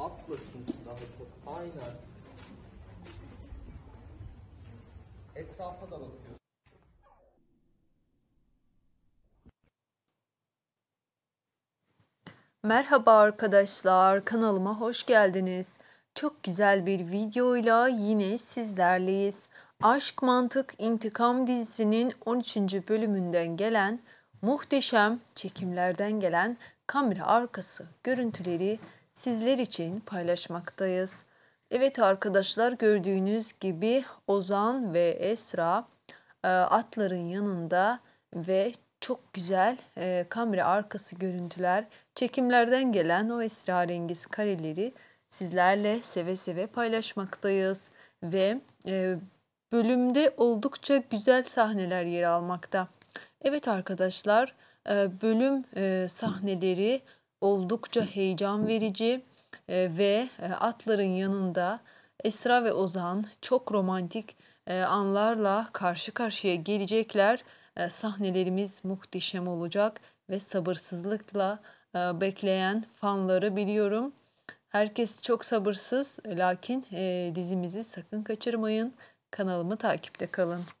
atla sulh daha çok aynen etrafa da bakıyorsun. Merhaba arkadaşlar, kanalıma hoş geldiniz. Çok güzel bir videoyla yine sizlerleyiz. Aşk Mantık İntikam dizisinin 13. bölümünden gelen muhteşem çekimlerden gelen kamera arkası görüntüleri sizler için paylaşmaktayız. Evet arkadaşlar gördüğünüz gibi Ozan ve Esra e, atların yanında ve çok güzel e, kamera arkası görüntüler, çekimlerden gelen o esrarengiz kareleri sizlerle seve seve paylaşmaktayız ve e, bölümde oldukça güzel sahneler yer almakta. Evet arkadaşlar, bölüm e, sahneleri oldukça heyecan verici e, ve e, atların yanında Esra ve Ozan çok romantik e, anlarla karşı karşıya gelecekler. Sahnelerimiz muhteşem olacak ve sabırsızlıkla bekleyen fanları biliyorum. Herkes çok sabırsız lakin dizimizi sakın kaçırmayın. Kanalımı takipte kalın.